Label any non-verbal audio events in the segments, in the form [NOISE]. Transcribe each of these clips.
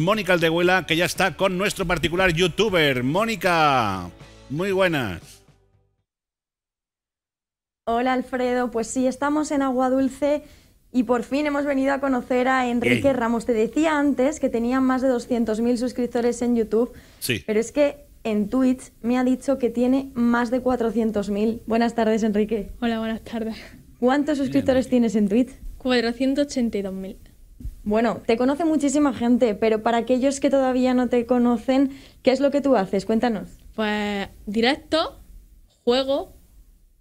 Mónica Aldehuela, que ya está con nuestro particular youtuber. Mónica, muy buenas. Hola Alfredo, pues sí, estamos en Agua Dulce y por fin hemos venido a conocer a Enrique Ramos. Te decía antes que tenía más de 200.000 suscriptores en YouTube, sí. pero es que en Twitch me ha dicho que tiene más de 400.000. Buenas tardes, Enrique. Hola, buenas tardes. ¿Cuántos suscriptores tienes en Twitch? 482.000. Bueno, te conoce muchísima gente, pero para aquellos que todavía no te conocen, ¿qué es lo que tú haces? Cuéntanos. Pues directo, juego,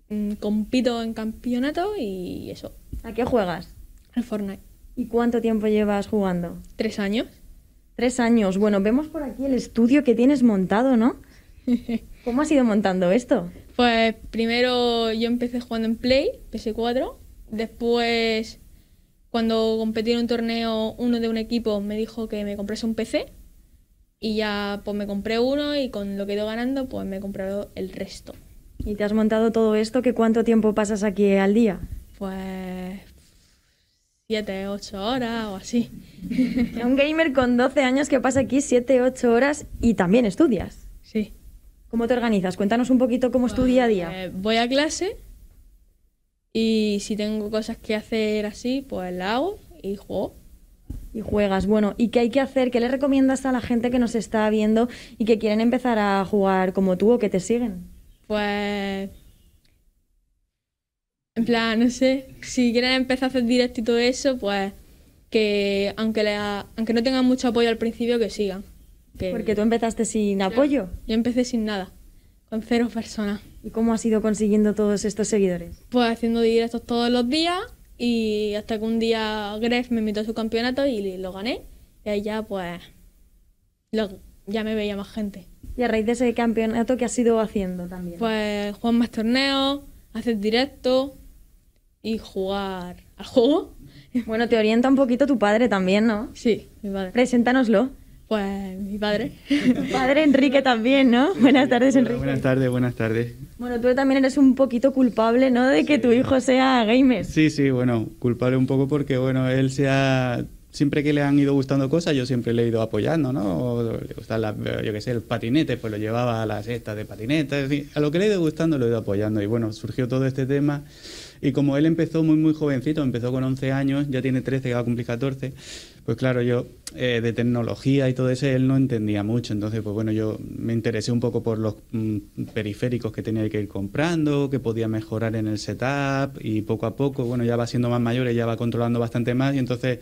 mm, compito en campeonato y eso. ¿A qué juegas? Al Fortnite. ¿Y cuánto tiempo llevas jugando? Tres años. Tres años. Bueno, vemos por aquí el estudio que tienes montado, ¿no? [LAUGHS] ¿Cómo has ido montando esto? Pues primero yo empecé jugando en Play, PS4. Después cuando competí en un torneo, uno de un equipo me dijo que me comprase un PC y ya pues me compré uno y con lo que he ido ganando pues me he comprado el resto. ¿Y te has montado todo esto? ¿Qué cuánto tiempo pasas aquí al día? Pues siete, 8 horas o así. [LAUGHS] Un gamer con 12 años que pasa aquí 7, 8 horas y también estudias. Sí. ¿Cómo te organizas? Cuéntanos un poquito cómo es tu día a día. Pues, eh, voy a clase, y si tengo cosas que hacer así, pues la hago y juego. Y juegas. Bueno, ¿y qué hay que hacer? ¿Qué le recomiendas a la gente que nos está viendo y que quieren empezar a jugar como tú o que te siguen? Pues. En plan, no sé. Si quieren empezar a hacer directo y todo eso, pues que aunque, aunque no tengan mucho apoyo al principio, que sigan. Porque tú empezaste sin apoyo. yo empecé sin nada con cero personas. ¿Y cómo has ido consiguiendo todos estos seguidores? Pues haciendo directos todos los días y hasta que un día Gref me invitó a su campeonato y lo gané. Y ahí ya pues ya me veía más gente. ¿Y a raíz de ese campeonato qué has ido haciendo también? Pues jugar más torneos, hacer directo y jugar al juego. Bueno, te orienta un poquito tu padre también, ¿no? Sí, mi padre. Preséntanoslo. Pues mi padre. padre Enrique también, ¿no? buenas tardes, Enrique. buenas tardes, buenas tardes. Bueno, tú también eres un poquito culpable, ¿no? De que tu hijo sea gamer. Sí, sí, bueno, culpable un poco porque, bueno, él sea Siempre que le han ido gustando cosas, yo siempre le he ido apoyando, ¿no? O le gustan yo qué sé, el patinete, pues lo llevaba a las estas de patinetes. a lo que le he ido gustando lo he ido apoyando. Y bueno, surgió todo este tema y como él empezó muy, muy jovencito, empezó con 11 años, ya tiene 13, que va a cumplir 14, pues claro, yo eh, de tecnología y todo ese él no entendía mucho. Entonces, pues bueno, yo me interesé un poco por los mm, periféricos que tenía que ir comprando, que podía mejorar en el setup y poco a poco, bueno, ya va siendo más mayor y ya va controlando bastante más y entonces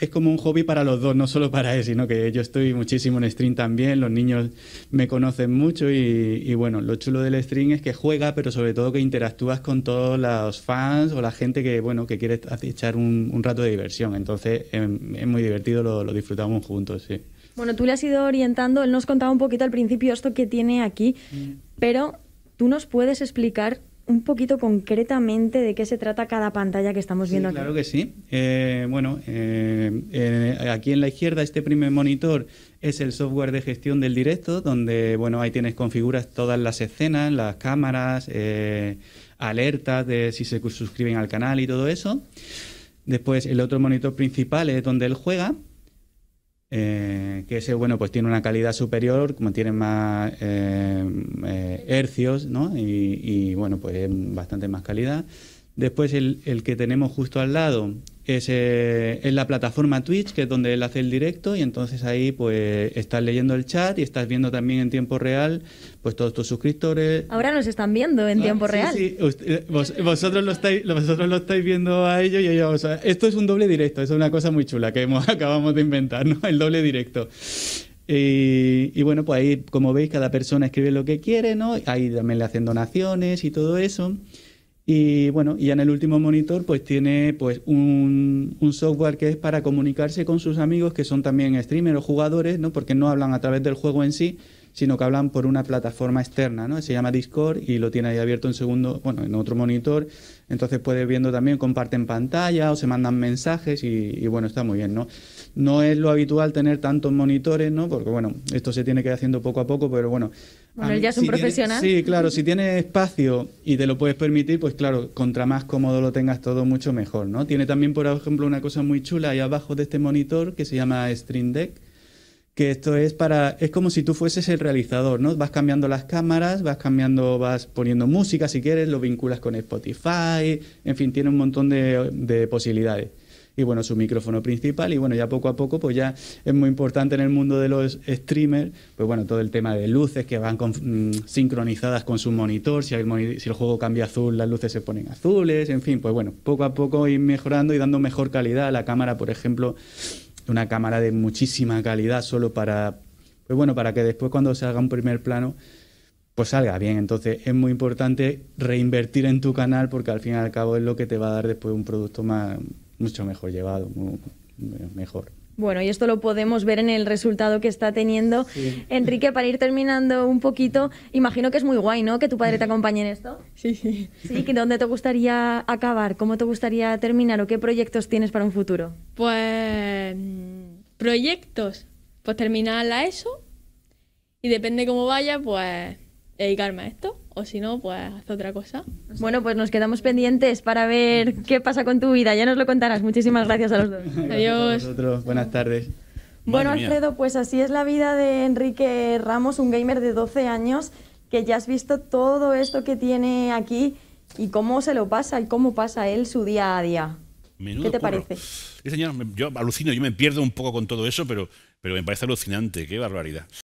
es como un hobby para los dos, no solo para él, sino que yo estoy muchísimo en stream también, los niños me conocen mucho y, bueno, lo chulo del stream es que juega, pero sobre todo que interactúas con todos los fans o la gente que, bueno, que quiere echar un, rato de diversión. Entonces em, es, muy divertido, lo, disfrutamos juntos, sí. Bueno, tú le has ido orientando, él nos contaba un poquito al principio esto que tiene aquí, mm. pero tú nos puedes explicar un poquito concretamente de qué se trata cada pantalla que estamos viendo aquí. Claro que sí. Eh, bueno, eh, aquí en la izquierda este primer monitor es el software de gestión del directo, donde bueno ahí tienes configuras todas las escenas, las cámaras, eh, alertas de si se suscriben al canal y todo eso. Después el otro monitor principal es donde él juega eh, que ese bueno pues tiene una calidad superior, ...como tiene más eh, eh, hercios, ¿no? Y, bueno, pues bastante más calidad. Después el, el, que tenemos justo al lado, es en eh, la plataforma Twitch, que es donde él hace el directo, y entonces ahí pues estás leyendo el chat y estás viendo también en tiempo real pues todos tus suscriptores. Ahora nos están viendo en ah, tiempo real. Eh, vosotros, lo estáis, vosotros lo estáis viendo a ellos y ellos. O sea, esto es un doble directo, es una cosa muy chula que hemos, [LAUGHS] acabamos de inventar, ¿no? El doble directo. Y, y, bueno, pues ahí, como veis, cada persona escribe lo que quiere, ¿no? Ahí también le hacen donaciones y todo eso. Y bueno, y en el último monitor pues tiene pues un, un, software que es para comunicarse con sus amigos que son también streamers o jugadores, ¿no? Porque no hablan a través del juego en sí, sino que hablan por una plataforma externa, ¿no? Se llama Discord y lo tiene ahí abierto en segundo, bueno, en otro monitor. Entonces puedes viendo también, comparten pantalla o se mandan mensajes y, bueno, está muy bien, ¿no? No es lo habitual tener tantos monitores, ¿no? Porque bueno, esto se tiene que ir haciendo poco a poco, pero bueno, bueno, él ya es un profesional. sí, claro, si tienes espacio y te lo puedes permitir, pues claro, contra más cómodo lo tengas todo, mucho mejor, ¿no? Tiene también, por ejemplo, una cosa muy chula ahí abajo de este monitor que se llama Stream Deck, que esto es para, es como si tú fueses el realizador, ¿no? Vas cambiando las cámaras, vas cambiando, vas poniendo música si quieres, lo vinculas con Spotify, en fin, tiene un montón de posibilidades y bueno, su micrófono principal y bueno, ya poco a poco pues ya es muy importante en el mundo de los streamers, pues bueno, todo el tema de luces que van mm, sincronizadas con su monitor, si el, juego cambia azul, las luces se ponen azules, en fin, pues bueno, poco a poco ir mejorando y dando mejor calidad a la cámara, por ejemplo, una cámara de muchísima calidad solo para pues bueno, para que después cuando salga un primer plano pues salga bien. Entonces es muy importante reinvertir en tu canal porque al fin y al cabo es lo que te va a dar después un producto más mucho mejor llevado, mejor. Bueno, y esto lo podemos ver en el resultado que está teniendo. Enrique, para ir terminando un poquito, imagino que es muy guay, ¿no? Que tu padre te acompañe en esto. Sí, sí. Sí, ¿dónde te gustaría acabar? ¿Cómo te gustaría terminar? ¿O qué proyectos tienes para un futuro? Pues. Mm, proyectos. Pues terminar la ESO. Y depende cómo vaya, pues dedicarme a esto si no, pues haz otra cosa. Bueno, pues nos quedamos pendientes para ver qué pasa con tu vida. Ya nos lo contarás. Muchísimas gracias a los dos. [LAUGHS] Adiós. Buenas tardes. Bueno, Alfredo, pues así es la vida de Enrique Ramos, un gamer de 12 años, que ya has visto todo esto que tiene aquí y cómo se lo pasa y cómo pasa él su día a día. ¿Qué te parece? señor, yo alucino, yo me pierdo un poco con todo eso, pero, pero me parece alucinante, qué barbaridad.